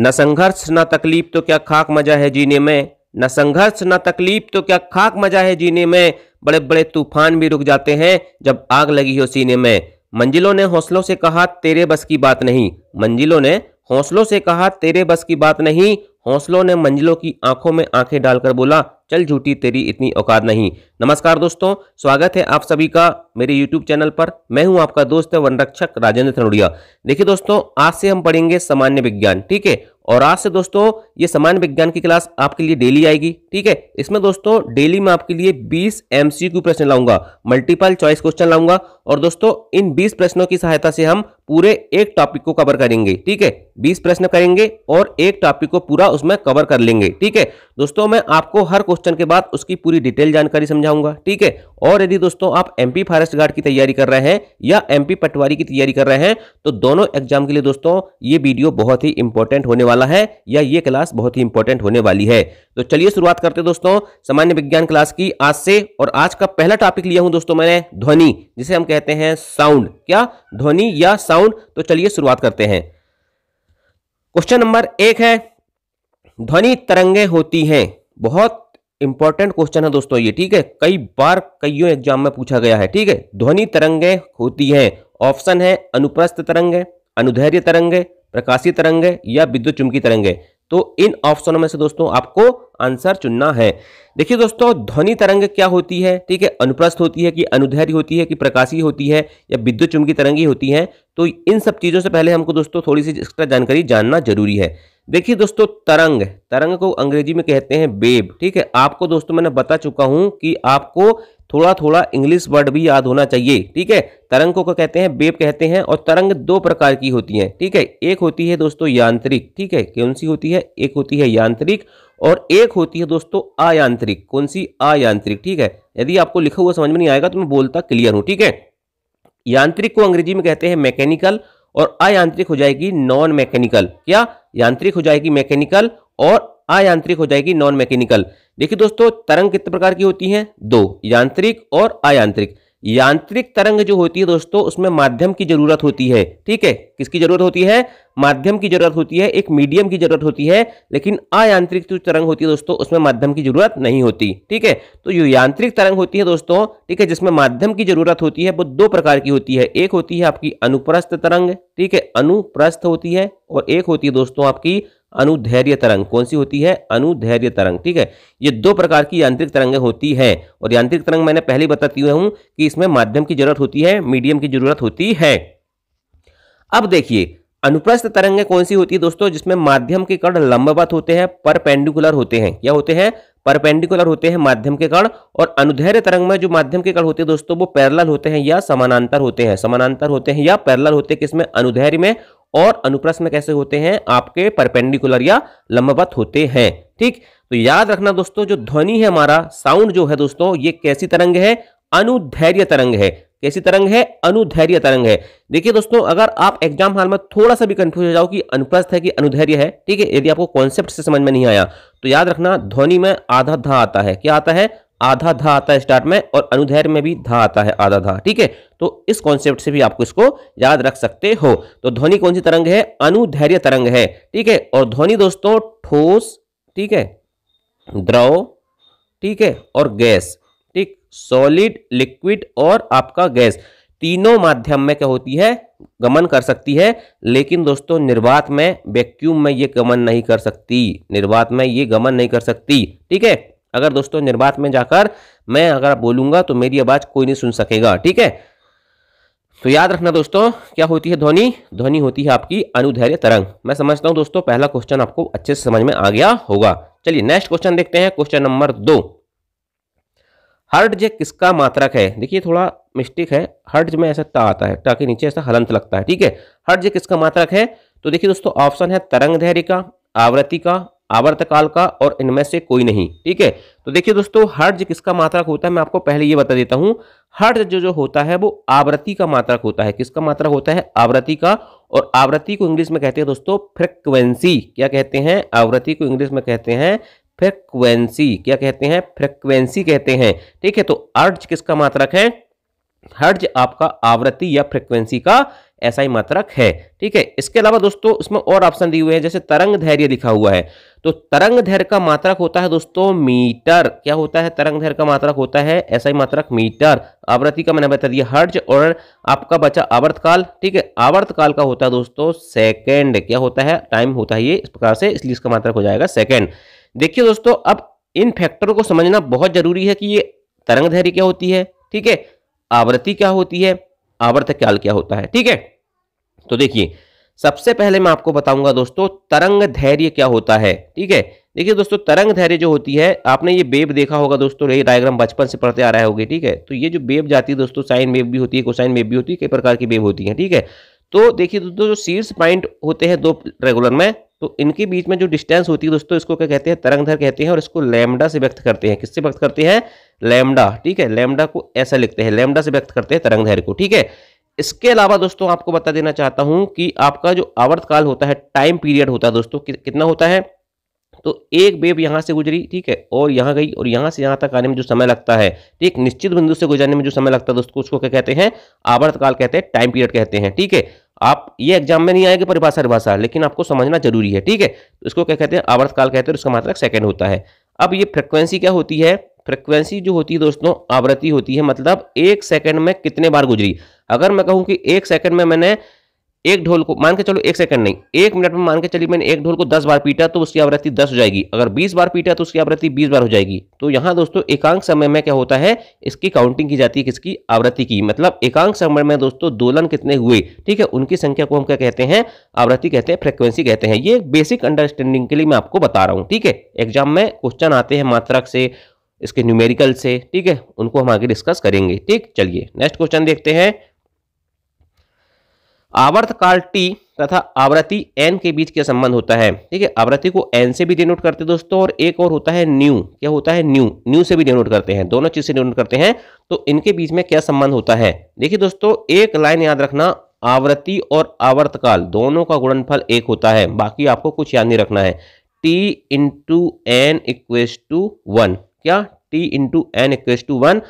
न संघर्ष न तकलीफ तो क्या खाक मजा है जीने में न संघर्ष न तकलीफ तो क्या खाक मजा है जीने में बड़े बड़े तूफान भी रुक जाते हैं जब आग लगी हो सीने में मंजिलों ने हौसलों से कहा तेरे बस की बात नहीं मंजिलों ने हौसलों से कहा तेरे बस की बात नहीं हौसलों ने मंजिलों की आंखों में आंखें डालकर बोला चल झूठी तेरी इतनी औकात नहीं नमस्कार दोस्तों स्वागत है आप सभी का मेरे YouTube चैनल पर मैं हूं आपका दोस्त वन रक्षक राजेंद्र थनुड़िया देखिए दोस्तों आज से हम पढ़ेंगे सामान्य विज्ञान ठीक है और आज से दोस्तों ये सामान्य विज्ञान की क्लास आपके लिए डेली आएगी ठीक है इसमें दोस्तों डेली में आपके लिए बीस एमसीक्यू प्रश्न लाऊंगा मल्टीपल चॉइस क्वेश्चन लाऊंगा और दोस्तों इन बीस प्रश्नों की सहायता से हम पूरे एक टॉपिक को कवर करेंगे ठीक है बीस प्रश्न करेंगे और एक टॉपिक को पूरा उसमें कवर कर लेंगे ठीक है दोस्तों मैं आपको हर क्वेश्चन के बाद उसकी पूरी डिटेल जानकारी समझाऊंगा ठीक है और यदि दोस्तों आप एमपी फॉरेस्ट गार्ड की तैयारी कर रहे हैं या एमपी पटवारी की तैयारी कर रहे हैं तो दोनों एग्जाम के लिए दोस्तों ये वीडियो बहुत ही इंपॉर्टेंट होने वाला है या ये क्लास बहुत ही इंपॉर्टेंट होने वाली है तो चलिए शुरुआत करते दोस्तों सामान्य विज्ञान क्लास की आज से और आज का पहला टॉपिक लिया हूं दोस्तों मैंने ध्वनि जिसे हम कहते हैं साउंड क्या ध्वनि या साउंड तो चलिए शुरुआत करते हैं क्वेश्चन नंबर एक है ध्वनि तरंगे होती हैं बहुत इंपॉर्टेंट क्वेश्चन है दोस्तों ये ठीक है कई बार कईयों एग्जाम में पूछा गया है ठीक है ध्वनि तरंगे होती हैं ऑप्शन है अनुप्रस्थ तरंगे अनुधैर्य तरंगे प्रकाशीय तरंगे या विद्युत चुमकी तरंगे तो इन ऑप्शनों में से दोस्तों आपको आंसर चुनना है देखिए दोस्तों ध्वनि तरंग क्या होती है ठीक है अनुप्रस्थ होती है कि अनुधैर्य होती है कि प्रकाशी होती है या विद्युत चुंबकीय तरंगी होती है तो इन सब चीज़ों से पहले हमको दोस्तों थोड़ी सी एक्स्ट्रा जानकारी जानना जरूरी है देखिए दोस्तों तरंग तरंग को अंग्रेजी में कहते हैं बेब ठीक है आपको दोस्तों मैंने बता चुका हूं कि आपको थोड़ा थोड़ा इंग्लिश वर्ड भी याद होना चाहिए ठीक है तरंग को क्या कहते हैं बेब कहते हैं और तरंग दो प्रकार की होती हैं ठीक है एक होती है दोस्तों यांत्रिक ठीक है कौन सी होती है एक होती है यांत्रिक और एक होती है दोस्तों अयांत्रिक कौन सी अयांत्रिक ठीक है यदि आपको लिखा हुआ समझ में नहीं आएगा तो मैं बोलता क्लियर हूं ठीक है यांत्रिक को अंग्रेजी में कहते हैं मैकेनिकल और अयांत्रिक हो जाएगी नॉन मैकेनिकल क्या यांत्रिक हो जाएगी मैकेनिकल और अयांत्रिक हो जाएगी नॉन मैकेनिकल देखिए दोस्तों तरंग कितने प्रकार की होती हैं दो यांत्रिक और अयांत्रिक यांत्रिक तरंग जो होती है दोस्तों उसमें माध्यम की जरूरत होती है ठीक है किसकी जरूरत होती है माध्यम की जरूरत होती है एक मीडियम की जरूरत होती है लेकिन अयांत्रिक जो तरंग होती है दोस्तों उसमें माध्यम की जरूरत नहीं होती ठीक है तो जो यांत्रिक तरंग होती है दोस्तों ठीक है जिसमें माध्यम की जरूरत होती है वो दो प्रकार की होती है एक होती है आपकी अनुप्रस्थ तरंग ठीक है अनुप्रस्थ होती है और एक होती है दोस्तों आपकी अनुधैर्य तरंग कौन सी होती है अनुधैर्य तरंग ठीक है ये दो प्रकार की यांत्रिक तरंगें होती हैं और यांत्रिक तरंग मैंने पहले बताती हूं कि इसमें माध्यम की जरूरत होती है मीडियम की जरूरत होती है अब देखिए अनुप्रस्थ तरंगें कौन सी होती है दोस्तों जिसमें माध्यम के कण लंबवत होते हैं परपेंडिकुलर होते हैं क्या होते हैं परपेंडिकुलर होते हैं माध्यम के कण और अनुधैर्य तरंग में जो माध्यम के कण होते हैं दोस्तों वो पैरल होते हैं या समानांतर होते हैं समानांतर होते हैं या पैरल होते हैं किसमें अनुधैर्य में और अनुप्रस्थ में कैसे होते हैं आपके परपेंडिकुलर या लंबवत होते हैं ठीक तो याद रखना दोस्तों जो ध्वनि है हमारा साउंड जो है दोस्तों ये कैसी तरंग है अनुधैर्य तरंग है कैसी तरंग है अनुधैर्य तरंग है देखिए दोस्तों अगर आप एग्जाम हाल में थोड़ा सा भी कंफ्यूज हो जाओ कि अनुप्रस्थ है कि अनुधैर्य है ठीक है यदि आपको कॉन्सेप्ट से समझ में नहीं आया तो याद रखना ध्वनि में आधा धा आता है क्या आता है आधा धा आता है स्टार्ट में और अनुधैर्य में भी धा आता है आधा धा ठीक है तो इस कॉन्सेप्ट से भी आपको इसको याद रख सकते हो तो ध्वनि कौन सी तरंग है अनुधैर्य तरंग है ठीक है और ध्वनि दोस्तों ठोस ठीक है द्रव ठीक है और गैस ठीक सॉलिड लिक्विड और आपका गैस तीनों माध्यम में क्या होती है गमन कर सकती है लेकिन दोस्तों निर्वात में वैक्यूम में ये गमन नहीं कर सकती निर्वात में ये गमन नहीं कर सकती ठीक है अगर दोस्तों निर्वात में जाकर मैं अगर बोलूंगा तो मेरी आवाज कोई नहीं सुन सकेगा ठीक है तो याद रखना दोस्तों क्या होती है ध्वनि ध्वनि होती है आपकी अनुधैर्य तरंग मैं समझता हूं दोस्तों पहला क्वेश्चन आपको अच्छे से समझ में आ गया होगा चलिए नेक्स्ट क्वेश्चन देखते हैं क्वेश्चन नंबर दो हर्ट जे किसका मात्रक है देखिए थोड़ा मिस्टेक है हर्ट में ऐसा ता आता है ताकि के नीचे ऐसा हलंत लगता है ठीक है हर्ट जे किसका मात्रक है तो देखिए दोस्तों ऑप्शन है तरंग धैर्य का आवृत्ति का आवर्तकाल का और इनमें से कोई नहीं ठीक है तो देखिए दोस्तों हर्ज किसका मात्रक होता है मैं आपको पहले ये बता देता हूं हर्ज जो जो होता है वो आवृत्ति का मात्रक होता है किसका मात्रक होता है आवृत्ति का और आवृत्ति को इंग्लिश में कहते हैं दोस्तों फ्रिक्वेंसी क्या कहते हैं आवृत्ति को इंग्लिश में कहते हैं फ्रिक्वेंसी क्या कहते हैं फ्रिक्वेंसी कहते हैं ठीक है तो अर्ज किसका मात्रक है हर्ज आपका आवृत्ति या फ्रिक्वेंसी का ऐसा ही मात्रक है ठीक है इसके अलावा दोस्तों इसमें और ऑप्शन दिए हुए हैं जैसे तरंग धैर्य लिखा हुआ है तो तरंग धैर्य का मात्रक होता है दोस्तों मीटर क्या होता है तरंग धैर्य का मात्रक होता है ऐसा ही मात्रक मीटर आवृत्ति का मैंने बता दिया हर्ज और आपका बचा आवर्त काल ठीक है आवर्त काल का होता है दोस्तों सेकेंड क्या होता है टाइम होता है ये इस प्रकार से इसलिए इसका मात्रक हो जाएगा सेकेंड देखिए दोस्तों अब इन फैक्टरों को समझना बहुत जरूरी है कि ये तरंग धैर्य क्या होती है ठीक है आवृत्ति क्या होती है आवर्त काल क्या होता है ठीक है तो देखिए सबसे पहले मैं आपको बताऊंगा दोस्तों तरंग धैर्य क्या होता है ठीक है देखिए दोस्तों तरंग धैर्य जो होती है आपने ये बेब देखा होगा दोस्तों ये डायग्राम बचपन से पढ़ते आ रहा होगी ठीक है तो ये जो बेब जाती है दोस्तों साइन बेब भी होती है कोसाइन बेब भी होती है कई प्रकार की बेब होती है ठीक है तो देखिए दोस्तों जो शीर्ष पॉइंट होते हैं दो रेगुलर में तो इनके बीच में जो डिस्टेंस होती है दोस्तों इसको क्या कहते हैं तरंगधर कहते हैं और इसको लैमडा से व्यक्त करते हैं किससे व्यक्त करते हैं लैमडा ठीक है लैमडा को ऐसा लिखते हैं लैमडा से व्यक्त करते हैं तरंगधैर्य को ठीक है इसके अलावा दोस्तों आपको बता देना चाहता हूं कि आपका जो आवर्तकाल होता है टाइम पीरियड होता है दोस्तों कि, कितना होता है तो एक वेब यहां से गुजरी ठीक है और यहां गई और यहां से यहां तक आने में जो समय लगता है ठीक निश्चित बिंदु से गुजरने में जो समय लगता है दोस्तों उसको क्या कहते हैं आवर्तकाल कहते हैं टाइम पीरियड कहते हैं ठीक है आप ये एग्जाम में नहीं आएगी परिभाषा परिभाषा लेकिन आपको समझना जरूरी है ठीक है तो इसको क्या कहते हैं आवर्तकाल कहते हैं उसका मात्रक सेकंड होता है अब ये फ्रिक्वेंसी क्या होती है फ्रिक्वेंसी जो होती है दोस्तों आवृत्ति होती है मतलब एक सेकंड में कितने बार गुजरी अगर मैं कहूँ कि एक सेकंड में मैंने एक ढोल को मान के चलो एक सेकंड नहीं एक मिनट में मान के चलिए मैंने एक ढोल को दस बार पीटा तो उसकी आवृत्ति दस हो जाएगी अगर बीस बार पीटा तो उसकी आवृत्ति बीस बार हो जाएगी तो यहाँ दोस्तों एकांक समय में क्या होता है इसकी काउंटिंग की जाती है किसकी आवृत्ति की मतलब एकांक समय में दोस्तों दोलन कितने हुए ठीक है उनकी संख्या को हम क्या कहते हैं आवृत्ति कहते हैं फ्रिक्वेंसी कहते हैं ये बेसिक अंडरस्टैंडिंग के लिए मैं आपको बता रहा हूँ ठीक है एग्जाम में क्वेश्चन आते हैं मात्रक से इसके न्यूमेरिकल से ठीक है उनको हम आगे डिस्कस करेंगे ठीक चलिए नेक्स्ट क्वेश्चन देखते हैं आवर्त काल टी तथा आवृत्ति एन के बीच क्या संबंध होता है ठीक है आवृत्ति को एन से भी डिनोट करते हैं दोस्तों और एक और होता है न्यू क्या होता है न्यू न्यू से भी डिनोट करते हैं दोनों चीज से डिनोट करते हैं तो इनके बीच में क्या संबंध होता है देखिए दोस्तों एक लाइन याद रखना आवृत्ति और आवर्तकाल दोनों का गुणनफल एक होता है बाकी आपको कुछ याद नहीं रखना है T into N equals to one क्या T into N equals to one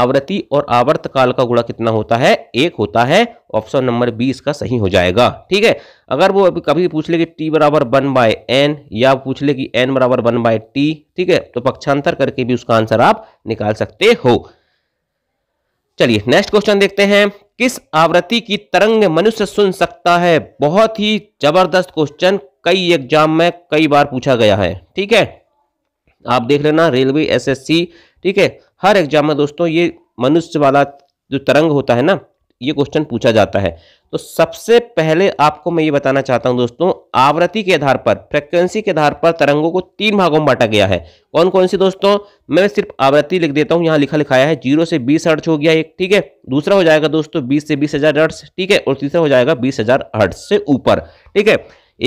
आवृत्ति और आवर्त काल का गुणा कितना होता है एक होता है ऑप्शन नंबर बी इसका सही हो जाएगा ठीक है अगर वो कभी पूछ ले कि टी बराबर वन बाय एन या पूछ ले कि एन बराबर वन बाय टी ठीक है तो पक्षांतर करके भी उसका आंसर आप निकाल सकते हो चलिए नेक्स्ट क्वेश्चन देखते हैं किस आवृत्ति की तरंग मनुष्य सुन सकता है बहुत ही जबरदस्त क्वेश्चन कई एग्जाम में कई बार पूछा गया है ठीक है आप देख लेना रेलवे एसएससी ठीक है हर एग्जाम में दोस्तों ये मनुष्य वाला जो तरंग होता है ना ये क्वेश्चन पूछा जाता है तो सबसे पहले आपको मैं ये बताना चाहता हूं दोस्तों आवृत्ति के आधार पर फ्रिक्वेंसी के आधार पर तरंगों को तीन भागों में बांटा गया है कौन कौन सी दोस्तों मैं सिर्फ आवृत्ति लिख देता हूं यहां लिखा लिखाया है जीरो से बीस हर्ट्स हो गया एक ठीक है दूसरा हो जाएगा दोस्तों बीस से बीस हजार हर्ट्स ठीक है और तीसरा हो जाएगा बीस हजार हर्ट्स से ऊपर ठीक है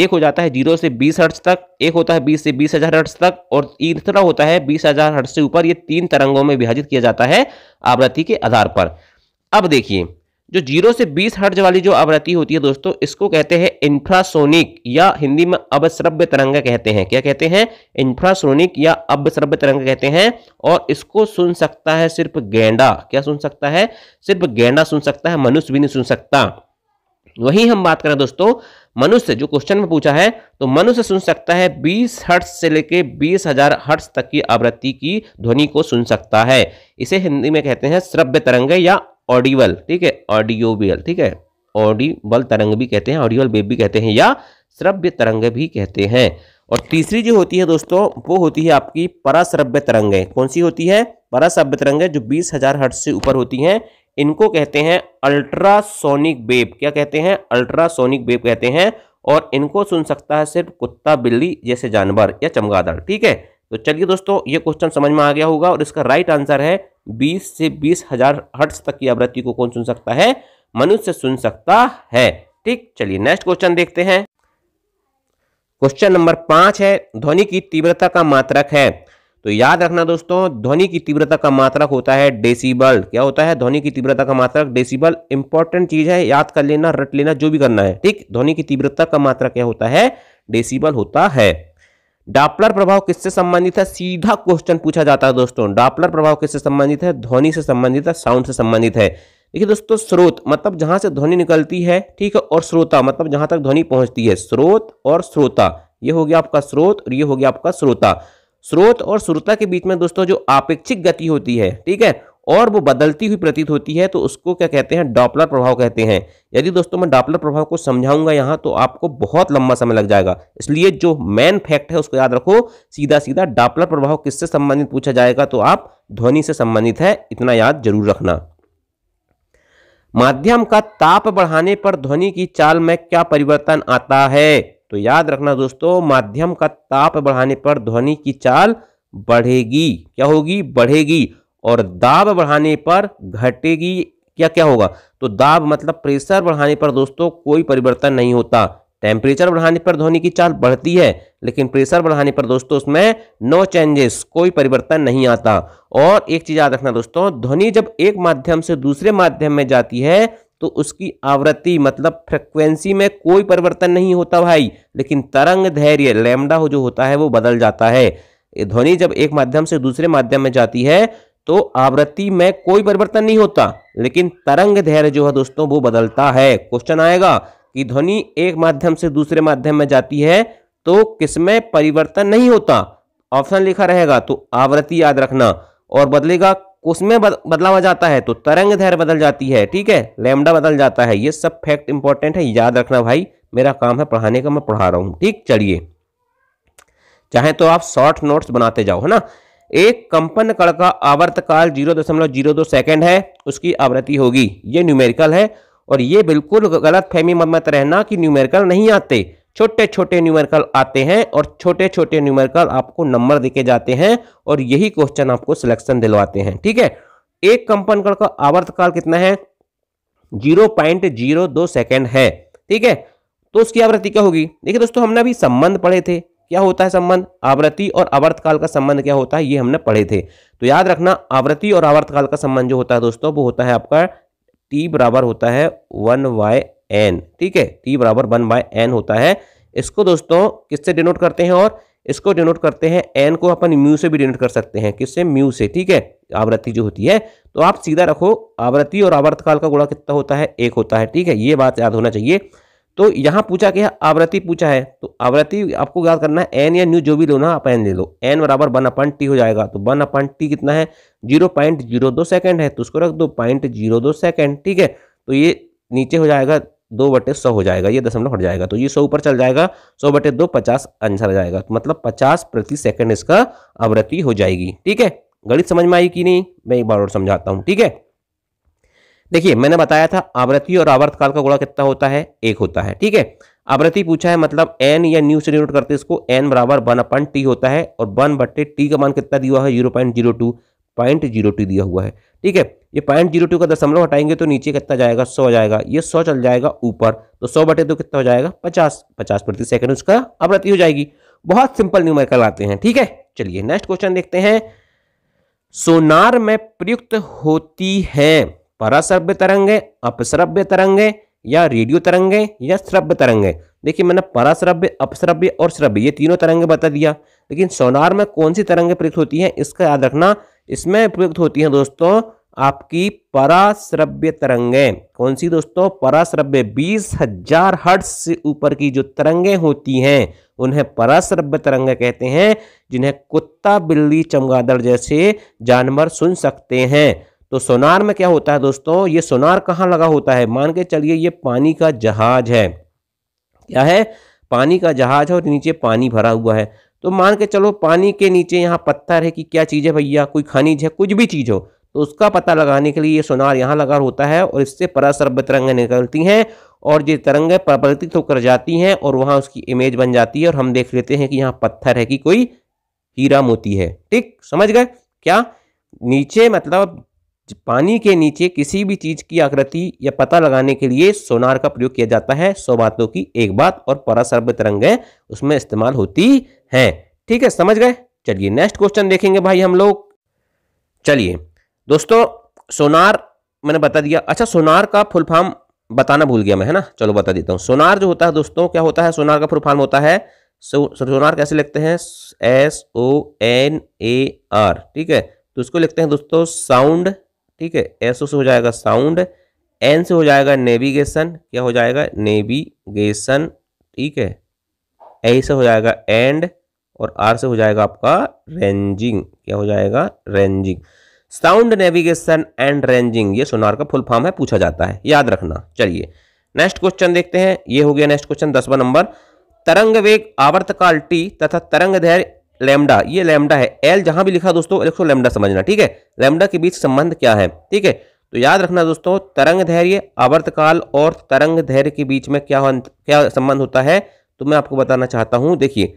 एक हो जाता है जीरो से बीस हर्ट्स तक एक होता है बीस से बीस हजार हर्ट्स तक और तीसरा होता है बीस हजार हर्ट्स से ऊपर ये तीन तरंगों में विभाजित किया जाता है आवृत्ति के आधार पर अब देखिए जो जीरो से बीस हर्ट्ज वाली जो आवृत्ति होती है दोस्तों इसको कहते हैं इंफ्रासोनिक या हिंदी में अवश्रव्य तरंग कहते हैं क्या कहते हैं इंफ्रासोनिक या अवश्रव्य तरंग कहते हैं और इसको सुन सकता है सिर्फ गेंडा क्या सुन सकता है सिर्फ गेंडा सुन सकता है मनुष्य भी नहीं सुन सकता वही हम बात करें दोस्तों मनुष्य जो क्वेश्चन में पूछा है तो मनुष्य सुन सकता है 20 हर्ट्स से लेकर बीस हजार हर्ट्स तक की आवृत्ति की ध्वनि को सुन सकता है इसे हिंदी में कहते हैं श्रव्य तरंग या ऑडिबल ठीक है ऑडियोबियल ठीक है ऑडिबल तरंग भी कहते हैं ऑडियोल बेब भी कहते हैं या श्रव्य तरंग भी कहते हैं और तीसरी जो होती है दोस्तों वो होती है आपकी पराश्रव्य तरंगें कौन सी होती है पराश्रव्य तरंगें जो बीस हजार हर्ट से ऊपर होती हैं इनको कहते हैं अल्ट्रासोनिक बेब क्या कहते हैं अल्ट्रासोनिक बेब कहते हैं और इनको सुन सकता है सिर्फ कुत्ता बिल्ली जैसे जानवर या चमगादड़ ठीक है तो चलिए दोस्तों ये क्वेश्चन समझ में आ गया होगा और इसका राइट आंसर है 20 से बीस हजार हर्ट्स तक की आवृत्ति को कौन सुन सकता है मनुष्य सुन सकता है ठीक चलिए नेक्स्ट क्वेश्चन देखते हैं क्वेश्चन नंबर पांच है ध्वनि की तीव्रता का मात्रक है तो याद रखना दोस्तों ध्वनि की तीव्रता का मात्रक होता है डेसीबल क्या होता है ध्वनि की तीव्रता का मात्रक डेसीबल इंपॉर्टेंट चीज है याद कर लेना रट लेना जो भी करना है ठीक ध्वनि की तीव्रता का मात्रक क्या होता है डेसीबल होता है डापलर प्रभाव किससे संबंधित है सीधा क्वेश्चन पूछा जाता है दोस्तों डापलर प्रभाव किससे संबंधित है ध्वनि से संबंधित है साउंड से संबंधित है देखिए दोस्तों स्रोत मतलब जहां से ध्वनि निकलती है ठीक है और श्रोता मतलब जहां तक ध्वनि पहुंचती है स्रोत और श्रोता ये हो गया आपका स्रोत और ये हो गया आपका श्रोता स्रोत और श्रोता के बीच में दोस्तों जो आपेक्षिक गति होती है ठीक है और वो बदलती हुई प्रतीत होती है तो उसको क्या कहते हैं डॉपलर प्रभाव कहते हैं यदि दोस्तों मैं डॉपलर प्रभाव को समझाऊंगा यहां तो आपको बहुत लंबा समय लग जाएगा इसलिए जो मेन फैक्ट है उसको याद रखो सीधा सीधा डॉपलर प्रभाव किससे संबंधित पूछा जाएगा तो आप ध्वनि से संबंधित है इतना याद जरूर रखना माध्यम का ताप बढ़ाने पर ध्वनि की चाल में क्या परिवर्तन आता है तो याद रखना दोस्तों माध्यम का ताप बढ़ाने पर ध्वनि की चाल बढ़ेगी क्या होगी बढ़ेगी और दाब बढ़ाने पर घटेगी क्या क्या होगा तो दाब मतलब प्रेशर बढ़ाने पर दोस्तों कोई परिवर्तन नहीं होता टेम्परेचर बढ़ाने पर ध्वनि की चाल बढ़ती है लेकिन प्रेशर बढ़ाने पर दोस्तों उसमें नो चेंजेस कोई परिवर्तन नहीं आता और एक चीज याद रखना दोस्तों ध्वनि जब एक माध्यम से दूसरे माध्यम में जाती है तो उसकी आवृत्ति मतलब फ्रिक्वेंसी में कोई परिवर्तन नहीं होता भाई लेकिन तरंग धैर्य लैमडा हो जो होता है वो बदल जाता है ध्वनि जब एक माध्यम से दूसरे माध्यम में जाती है तो आवृत्ति में कोई परिवर्तन नहीं होता लेकिन तरंग धैर्य जो है दोस्तों वो बदलता है क्वेश्चन आएगा कि ध्वनि एक माध्यम से दूसरे माध्यम में जाती है तो किसमें परिवर्तन नहीं होता ऑप्शन लिखा रहेगा तो आवृत्ति याद रखना और बदलेगा उसमें बदलाव आ जाता है तो तरंग धैर्य बदल जाती है ठीक है लेमडा बदल जाता है ये सब फैक्ट इंपॉर्टेंट है याद रखना भाई मेरा काम है पढ़ाने का मैं पढ़ा रहा हूं ठीक चलिए चाहे तो आप शॉर्ट नोट्स बनाते जाओ है ना एक कंपन कण का आवर्तकाल जीरो दशमलव जीरो दो सेकेंड है उसकी आवृत्ति होगी ये न्यूमेरिकल है और ये बिल्कुल गलत फहमी मत मत रहना कि न्यूमेरिकल नहीं आते छोटे छोटे न्यूमेरिकल आते हैं और छोटे छोटे न्यूमेरिकल आपको नंबर देके जाते हैं और यही क्वेश्चन आपको सिलेक्शन दिलवाते हैं ठीक है एक कंपन कण का आवर्तकाल कितना है जीरो पॉइंट जीरो दो सेकेंड है ठीक है तो उसकी आवृत्ति क्या होगी देखिए दोस्तों हमने अभी संबंध पढ़े थे क्या होता है संबंध आवृत्ति और आवर्तकाल का संबंध क्या होता है ये हमने पढ़े थे तो याद रखना आवृत्ति और आवर्तकाल का संबंध जो होता है दोस्तों वो होता है आपका टी बराबर होता है वन वाई एन ठीक है टी बराबर वन बाय एन होता है इसको दोस्तों किससे डिनोट करते हैं और इसको डिनोट करते हैं एन को अपन म्यू से भी डिनोट कर सकते हैं किससे म्यू से ठीक है आवृत्ति जो होती है तो आप सीधा रखो आवृत्ति और आवर्तकाल का गुणा कितना होता है एक होता है ठीक है ये बात याद होना चाहिए तो यहाँ पूछा गया आवृत्ति पूछा है तो आवृत्ति आपको याद करना है एन या न्यू जो भी लो ना आप एन ले लो एन बराबर वन अपन टी हो जाएगा तो वन अपन टी कितना है जीरो पॉइंट जीरो दो सेकेंड है तो उसको रख दो पॉइंट जीरो दो सेकेंड ठीक है तो ये नीचे हो जाएगा दो बटे सौ हो जाएगा ये दशमलव हट जाएगा तो ये सौ ऊपर चल जाएगा सौ बटे दो पचास आंसर आ जाएगा तो मतलब पचास प्रति सेकंड इसका आवृत्ति हो जाएगी ठीक है गणित समझ में आई कि नहीं मैं एक बार और समझाता हूं ठीक है देखिए मैंने बताया था आवृत्ति और आवर्त काल का गुणा कितना होता है एक होता है ठीक है आवृत्ति पूछा है मतलब एन या न्यू से डिनोट करते इसको एन बराबर वन अपन टी होता है और वन बटे टी का मान कितना दिया हुआ है zero point zero two point zero two दिया हुआ है ठीक है ये पॉइंट जीरो टू का दशमलव हटाएंगे तो नीचे कितना जाएगा सौ जाएगा ये सौ चल जाएगा ऊपर तो सौ बटे दो कितना हो जाएगा पचास पचास प्रति सेकंड उसका अवृत्ति हो जाएगी बहुत सिंपल न्यूमेरिकल आते हैं ठीक है चलिए नेक्स्ट क्वेश्चन देखते हैं सोनार में प्रयुक्त होती है परासभ्य तरंगे अपश्रव्य तरंगे या रेडियो तरंगे या श्रभ्य तरंगे देखिए मैंने परासभ्य अपश्रव्य और श्रभ्य ये तीनों तरंगे बता दिया लेकिन सोनार में कौन सी तरंगे प्रयुक्त होती है इसका याद रखना इसमें प्रयुक्त होती है दोस्तों आपकी पराश्रव्य तरंगे कौन सी दोस्तों पराश्रव्य बीस हजार हट से ऊपर की जो तरंगे होती हैं उन्हें पराश्रव्य तरंगे कहते हैं जिन्हें कुत्ता बिल्ली चमगादड़ जैसे जानवर सुन सकते हैं तो सोनार में क्या होता है दोस्तों ये सोनार कहाँ लगा होता है मान के चलिए ये पानी का जहाज है क्या है पानी का जहाज है और नीचे पानी भरा हुआ है तो मान के चलो पानी के नीचे यहाँ पत्थर है कि क्या चीज़ है भैया कोई खनिज है कुछ भी चीज़ हो तो उसका पता लगाने के लिए ये सोनार यहाँ लगा होता है और इससे परासर्व तरंगें निकलती हैं और ये तरंगें प्रपलित होकर जाती हैं और वहाँ उसकी इमेज बन जाती है और हम देख लेते हैं कि यहाँ पत्थर है कि कोई हीरा मोती है ठीक समझ गए क्या नीचे मतलब पानी के नीचे किसी भी चीज की आकृति या पता लगाने के लिए सोनार का प्रयोग किया जाता है सौ बातों की एक बात और परासर्व तरंगें उसमें इस्तेमाल होती हैं ठीक है समझ गए चलिए नेक्स्ट क्वेश्चन देखेंगे भाई हम लोग चलिए दोस्तों सोनार मैंने बता दिया अच्छा सोनार का फुल फॉर्म बताना भूल गया मैं है ना चलो बता देता हूँ सोनार जो होता है दोस्तों क्या होता है सोनार का फुल फॉर्म होता है सो, सोनार कैसे लिखते हैं S O N A R ठीक है तो उसको लिखते हैं दोस्तों साउंड ठीक है एस ओ से हो जाएगा साउंड एन से हो जाएगा नेविगेशन क्या हो जाएगा नेविगेशन ठीक है ए से हो जाएगा एंड और आर से हो जाएगा आपका रेंजिंग क्या हो जाएगा ranging sound navigation and ranging ये सोनार का फुल फॉर्म है पूछा जाता है याद रखना चलिए नेक्स्ट क्वेश्चन देखते हैं ये हो गया नेक्स्ट क्वेश्चन दसवा नंबर तरंग वेग आवर्तकाल टी तथा तरंग धैर्य लेमडा ये लेमडा है एल जहां भी लिखा दोस्तों सौ लेमडा समझना ठीक है लेमडा के बीच संबंध क्या है ठीक है तो याद रखना दोस्तों तरंग धैर्य आवर्तकाल और तरंग धैर्य के बीच में क्या क्या संबंध होता है तो मैं आपको बताना चाहता हूं देखिए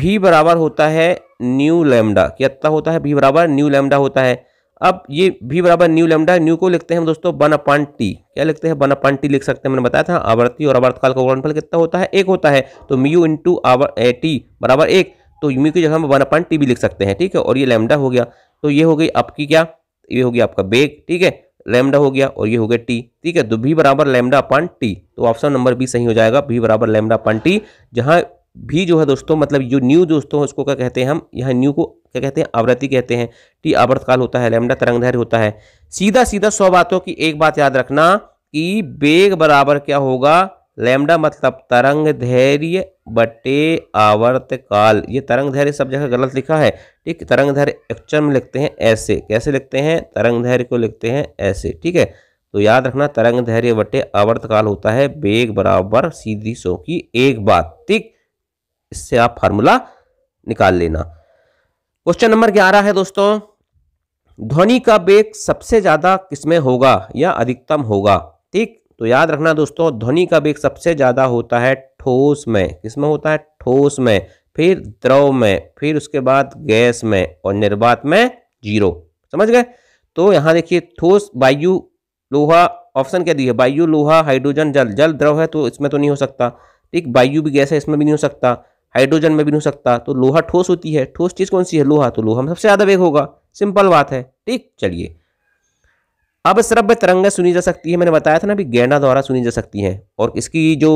भी बराबर होता है न्यू लेमडा क्या होता है भी बराबर न्यू लेमडा होता है अब ये भी बराबर न्यू लेमडा न्यू को लिखते हैं दोस्तों वन अपान टी क्या लिखते हैं वन अपान टी लिख सकते हैं मैंने बताया था आवर्ती और आवर्तकाल का गुणनफल कितना होता है एक होता है तो म्यू इंटू आवर टी बराबर एक तो म्यू की जगह हम वन अपान टी भी लिख सकते हैं ठीक है और ये लेमडा हो गया तो ये हो गई आपकी क्या ये हो गया आपका बेग ठीक है लेमडा हो गया और ये हो गया टी ठीक है तो भी बराबर लेमडा अपान टी तो ऑप्शन नंबर बी सही हो जाएगा भी बराबर लेमडा अपान टी जहाँ भी जो है दोस्तों मतलब जो न्यू दोस्तों उसको क्या कहते हैं हम यहाँ न्यू को क्या कहते हैं आवृत्ति कहते हैं टी आवर्तकाल होता है लेमडा तरंगधैर्य होता है सीधा सीधा सौ बातों की एक बात याद रखना कि वेग बराबर क्या होगा लेमडा मतलब तरंग धैर्य बटे आवर्तकाल ये तरंग धैर्य सब जगह गलत लिखा है ठीक तरंग धैर्य एक्चुअल में लिखते हैं ऐसे कैसे लिखते हैं तरंग धैर्य को लिखते हैं ऐसे ठीक है तो याद रखना तरंग धैर्य बटे आवर्तकाल होता है वेग बराबर सीधी सो की एक बात ठीक इससे आप फार्मूला निकाल लेना क्वेश्चन नंबर ग्यारह है दोस्तों ध्वनि का वेग सबसे ज़्यादा किसमें होगा या अधिकतम होगा ठीक तो याद रखना दोस्तों ध्वनि का वेग सबसे ज़्यादा होता है ठोस में किसमें होता है ठोस में फिर द्रव में फिर उसके बाद गैस में और निर्वात में जीरो समझ गए तो यहां देखिए ठोस वायु लोहा ऑप्शन क्या दिए वायु लोहा हाइड्रोजन जल जल द्रव है तो इसमें तो नहीं हो सकता ठीक वायु भी गैस है इसमें भी नहीं हो सकता हाइड्रोजन में भी नहीं सकता तो लोहा ठोस होती है ठोस चीज़ कौन सी है लोहा तो लोहा में सबसे ज़्यादा वेग होगा सिंपल बात है ठीक चलिए अब श्रव्य तरंग सुनी जा सकती है मैंने बताया था ना अभी गैंडा द्वारा सुनी जा सकती है और इसकी जो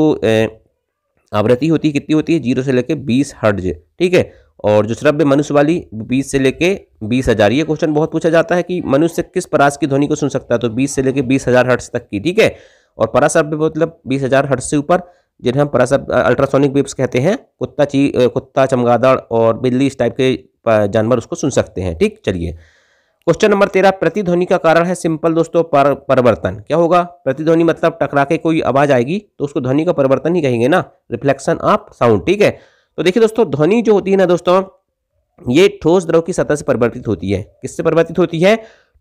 आवृत्ति होती है कितनी होती है जीरो से लेके बीस हर्ज ठीक है और जो श्रव्य मनुष्य वाली बीस से लेके बीस हज़ार ये क्वेश्चन बहुत पूछा जाता है कि मनुष्य किस परास की ध्वनि को सुन सकता है तो बीस से लेके बीस हज़ार हर्ट्स तक की ठीक है और परास मतलब बीस हज़ार हर्ट्स से ऊपर जिन्हें हम परास अल्ट्रासोनिक बीप्स कहते हैं कुत्ता ची कुत्ता चमगादड़ और बिल्ली इस टाइप के जानवर उसको सुन सकते हैं ठीक चलिए क्वेश्चन नंबर तेरह प्रतिध्वनि का कारण है सिंपल दोस्तों पर, परिवर्तन क्या होगा प्रतिध्वनि मतलब टकरा के कोई आवाज आएगी तो उसको ध्वनि का परिवर्तन ही कहेंगे ना रिफ्लेक्शन ऑफ साउंड ठीक है तो देखिए दोस्तों ध्वनि जो होती है ना दोस्तों ये ठोस द्रव की सतह से परिवर्तित होती है किससे परिवर्तित होती है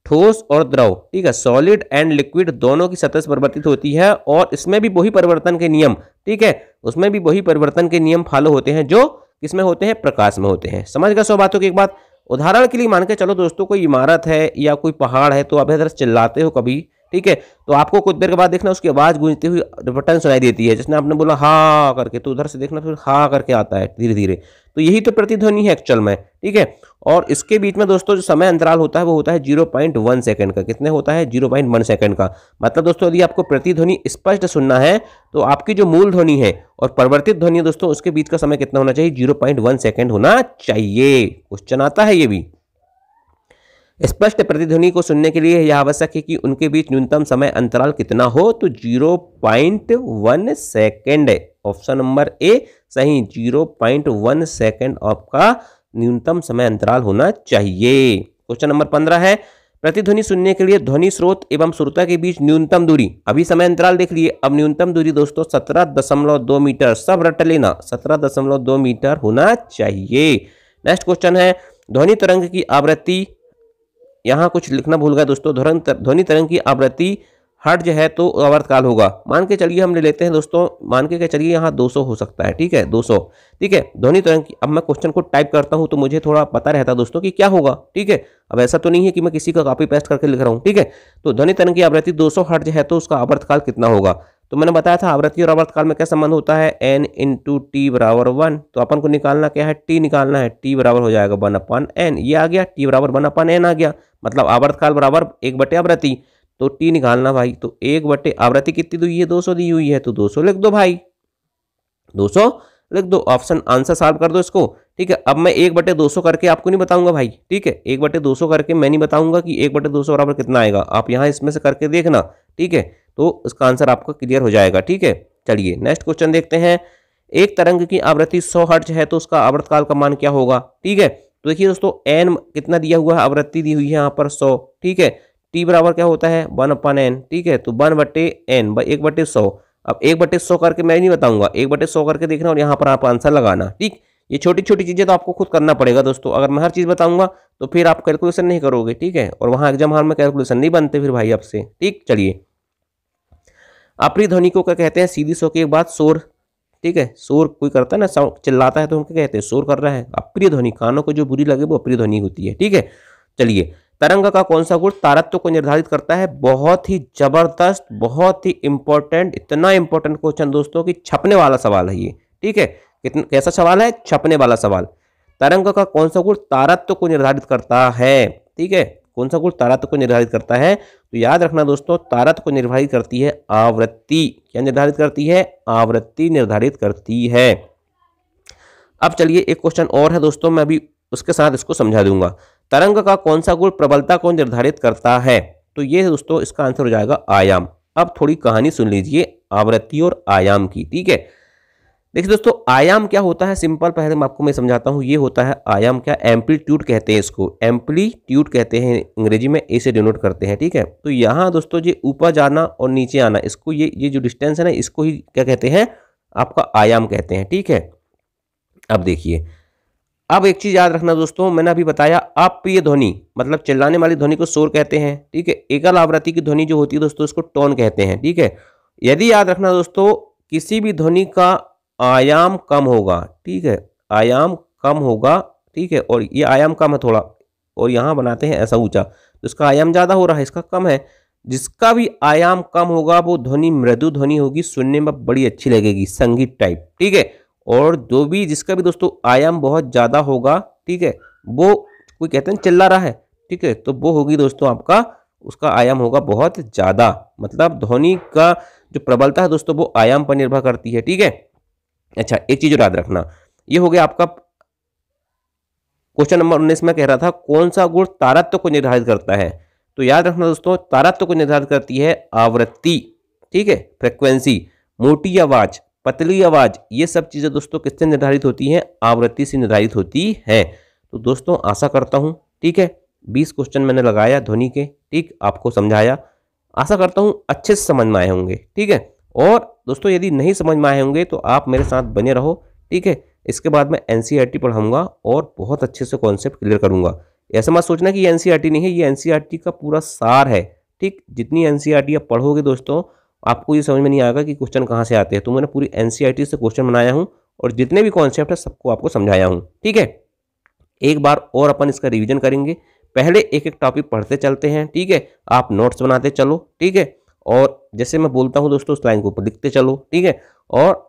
ठोस और द्रव ठीक है सॉलिड एंड लिक्विड दोनों की सतह परिवर्तित होती है और इसमें भी वही परिवर्तन के नियम ठीक है उसमें भी वही परिवर्तन के नियम फॉलो होते हैं जो किसमें होते हैं प्रकाश में होते हैं समझ गए सौ बातों की एक बात उदाहरण के लिए मान के चलो दोस्तों कोई इमारत है या कोई पहाड़ है तो आप इधर चिल्लाते हो कभी ठीक है तो आपको कुछ देर के बाद देखना उसकी आवाज़ गूंजती हुई बटन सुनाई देती है जिसने आपने बोला हा करके तो उधर से देखना फिर हा करके आता है धीरे धीरे तो यही तो प्रतिध्वनि है एक्चुअल में ठीक है और इसके बीच में दोस्तों जो समय अंतराल होता है वो होता है जीरो पॉइंट वन सेकेंड का कितने होता है जीरो पॉइंट वन सेकेंड का मतलब दोस्तों यदि आपको प्रतिध्वनि स्पष्ट सुनना है तो आपकी जो मूल ध्वनि है और परिवर्तित ध्वनि है दोस्तों उसके बीच का समय कितना होना चाहिए जीरो पॉइंट वन सेकेंड होना चाहिए क्वेश्चन आता है ये भी स्पष्ट प्रतिध्वनि को सुनने के लिए यह आवश्यक है कि उनके बीच न्यूनतम समय अंतराल कितना हो तो zero point one second option number A सही जीरो पॉइंट वन सेकेंड आपका न्यूनतम समय अंतराल होना चाहिए क्वेश्चन नंबर पंद्रह है प्रतिध्वनि सुनने के लिए ध्वनि स्रोत एवं श्रोता के बीच न्यूनतम दूरी अभी समय अंतराल देख लिए अब न्यूनतम दूरी दोस्तों सत्रह दशमलव दो मीटर सब रट लेना सत्रह दशमलव दो मीटर होना चाहिए नेक्स्ट क्वेश्चन है ध्वनि तरंग की आवृत्ति यहाँ कुछ लिखना भूल गया दोस्तों ध्वनि तरंग की आवृत्ति हट जो है तो आवर्तकाल होगा मान के चलिए हम ले लेते हैं दोस्तों मान के चलिए यहाँ 200 हो सकता है ठीक है 200 ठीक है ध्वनि तरंग तो की अब मैं क्वेश्चन को टाइप करता हूँ तो मुझे थोड़ा पता रहता है दोस्तों कि क्या होगा ठीक है अब ऐसा तो नहीं है कि मैं किसी का कॉपी पेस्ट करके लिख रहा हूँ ठीक है तो ध्वनि तरंग की आवृत्ति दो हट जो है तो उसका आवर्तकाल कितना होगा तो मैंने बताया था आवृत्ति और आवर्तकाल में क्या संबंध होता है एन इन टू टी बराबर वन तो अपन को निकालना क्या है टी निकालना है टी बराबर हो जाएगा वन अपन एन ये आ गया टी बराबर वन अपन एन आ गया मतलब आवर्तकाल बराबर एक बटे आवृत्ति तो टी निकालना भाई तो एक बटे आवृत्ति कितनी दी है है 200 दी हुई है तो 200 लिख दो भाई 200 लिख दो ऑप्शन आंसर सॉल्व कर दो इसको ठीक है अब मैं एक बटे दो सौ करके आपको नहीं बताऊंगा भाई ठीक है एक बटे दो सौ करके मैं नहीं बताऊंगा कि एक बटे दो सौ बराबर कितना आएगा आप यहाँ इसमें से करके देखना ठीक है तो इसका आंसर आपका क्लियर हो जाएगा ठीक है चलिए नेक्स्ट क्वेश्चन देखते हैं एक तरंग की आवृत्ति सौ हर्ट्ज है तो उसका आवृतकाल का मान क्या होगा ठीक है तो देखिए दोस्तों एन कितना दिया हुआ है आवृत्ति दी हुई है यहाँ पर सौ ठीक है टी बराबर क्या होता है वन अपन एन ठीक है तो वन बटे एन बाई एक बटे सौ अब एक बटे सौ करके मैं नहीं बताऊंगा एक बटे सौ करके देखना और यहाँ पर आप आंसर लगाना ठीक ये छोटी छोटी चीज़ें तो आपको खुद करना पड़ेगा दोस्तों अगर मैं हर चीज़ बताऊंगा तो फिर आप कैलकुलेशन नहीं करोगे ठीक है और वहाँ एग्जाम हॉल में कैलकुलेशन नहीं बनते फिर भाई आपसे ठीक चलिए अपनी ध्वनि को क्या कहते हैं सीधी सौ के बाद शोर ठीक है शोर कोई करता है ना साउंड चिल्लाता है तो हम क्या कहते हैं शोर कर रहा है अप्रिय ध्वनि कानों को जो बुरी लगे वो अप्रिय ध्वनि होती है ठीक है चलिए तरंग का कौन सा गुण तारत्व को निर्धारित करता है बहुत ही जबरदस्त बहुत ही इंपॉर्टेंट इतना इंपॉर्टेंट क्वेश्चन दोस्तों कि छपने वाला सवाल है ये ठीक है कितना कैसा सवाल है छपने वाला सवाल तरंग का कौन सा गुण तारत्व को निर्धारित करता है ठीक है कौन सा गुण तारत्व को निर्धारित करता है तो याद रखना दोस्तों तारत्व को निर्धारित करती है आवृत्ति क्या निर्धारित करती है आवृत्ति निर्धारित करती है अब चलिए एक क्वेश्चन और है दोस्तों मैं अभी उसके साथ इसको समझा दूंगा तरंग का कौन सा गुण प्रबलता को निर्धारित करता है तो ये दोस्तों इसका आंसर हो जाएगा आयाम अब थोड़ी कहानी सुन लीजिए आवृत्ति और आयाम की ठीक है देखिए दोस्तों आयाम क्या होता है सिंपल पहले मैं आपको मैं समझाता हूँ ये होता है आयाम क्या एम्पलीट्यूड कहते हैं इसको एम्पलीट्यूड कहते हैं अंग्रेजी में ए से डिनोट करते हैं ठीक है तो यहाँ दोस्तों ये ऊपर जाना और नीचे आना इसको ये ये जो डिस्टेंस है ना इसको ही क्या कहते हैं आपका आयाम कहते हैं ठीक है अब देखिए अब एक चीज़ याद रखना दोस्तों मैंने अभी बताया अप्रिय ध्वनि मतलब चिल्लाने वाली ध्वनि को शोर कहते हैं ठीक है एकल आवृत्ति की ध्वनि जो होती है दोस्तों उसको टोन कहते हैं ठीक है यदि याद रखना दोस्तों किसी भी ध्वनि का आयाम कम होगा ठीक है आयाम कम होगा ठीक है और ये आयाम कम है थोड़ा और यहाँ बनाते हैं ऐसा ऊंचा तो इसका आयाम ज़्यादा हो रहा है इसका कम है जिसका भी आयाम कम होगा वो ध्वनि मृदु ध्वनि होगी सुनने में बड़ी अच्छी लगेगी संगीत टाइप ठीक है और जो भी जिसका भी दोस्तों आयाम बहुत ज़्यादा होगा ठीक है वो कोई कहते हैं चिल्ला रहा है ठीक है तो वो होगी दोस्तों आपका उसका आयाम होगा बहुत ज़्यादा मतलब ध्वनि का जो प्रबलता है दोस्तों वो आयाम पर निर्भर करती है ठीक है अच्छा एक चीज़ याद रखना ये हो गया आपका क्वेश्चन नंबर उन्नीस में कह रहा था कौन सा गुण तारत्व को निर्धारित करता है तो याद रखना दोस्तों तारत्व को निर्धारित करती है आवृत्ति ठीक है फ्रिक्वेंसी मोटी आवाज पतली आवाज़ ये सब चीज़ें दोस्तों किससे निर्धारित होती हैं आवृत्ति से निर्धारित होती हैं तो दोस्तों आशा करता हूँ ठीक है बीस क्वेश्चन मैंने लगाया ध्वनि के ठीक आपको समझाया आशा करता हूँ अच्छे से समझ में आए होंगे ठीक है और दोस्तों यदि नहीं समझ में आए होंगे तो आप मेरे साथ बने रहो ठीक है इसके बाद मैं N C R e T पढ़ाऊँगा और बहुत अच्छे से कॉन्सेप्ट क्लियर करूँगा ऐसा मत सोचना कि एन सी आर टी नहीं है ये एन सी आर टी का पूरा सार है ठीक जितनी एन e आप पढ़ोगे दोस्तों आपको ये समझ में नहीं आएगा कि क्वेश्चन कहाँ से आते हैं तो मैंने पूरी एन e से क्वेश्चन बनाया हूँ और जितने भी कॉन्सेप्ट है सबको आपको समझाया हूँ ठीक है एक बार और अपन इसका रिविजन करेंगे पहले एक एक टॉपिक पढ़ते चलते हैं ठीक है आप नोट्स बनाते चलो ठीक है और जैसे मैं बोलता हूँ दोस्तों उस लाइन के ऊपर लिखते चलो ठीक है और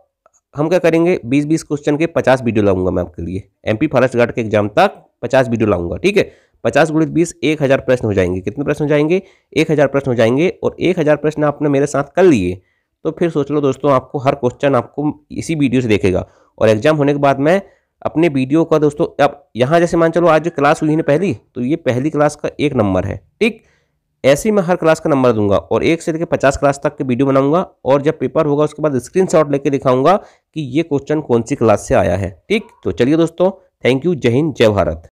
हम क्या करेंगे बीस बीस क्वेश्चन के पचास वीडियो लाऊंगा मैं आपके लिए एमपी फॉरेस्ट गार्ड के एग्जाम तक पचास वीडियो लाऊंगा ठीक है पचास गुणित बीस एक हज़ार प्रश्न हो जाएंगे कितने प्रश्न हो जाएंगे एक हज़ार प्रश्न हो जाएंगे और एक हज़ार प्रश्न आपने मेरे साथ कर लिए तो फिर सोच लो दोस्तों आपको हर क्वेश्चन आपको इसी वीडियो से देखेगा और एग्जाम होने के बाद मैं अपने वीडियो का दोस्तों अब यहाँ जैसे मान चलो आज जो क्लास हुई है ना पहली तो ये पहली क्लास का एक नंबर है ठीक ऐसे ही मैं हर क्लास का नंबर दूंगा और एक से लेकर पचास क्लास तक के वीडियो बनाऊंगा और जब पेपर होगा उसके बाद स्क्रीन शॉट लेकर दिखाऊंगा कि ये क्वेश्चन कौन सी क्लास से आया है ठीक तो चलिए दोस्तों थैंक यू जय हिंद जय भारत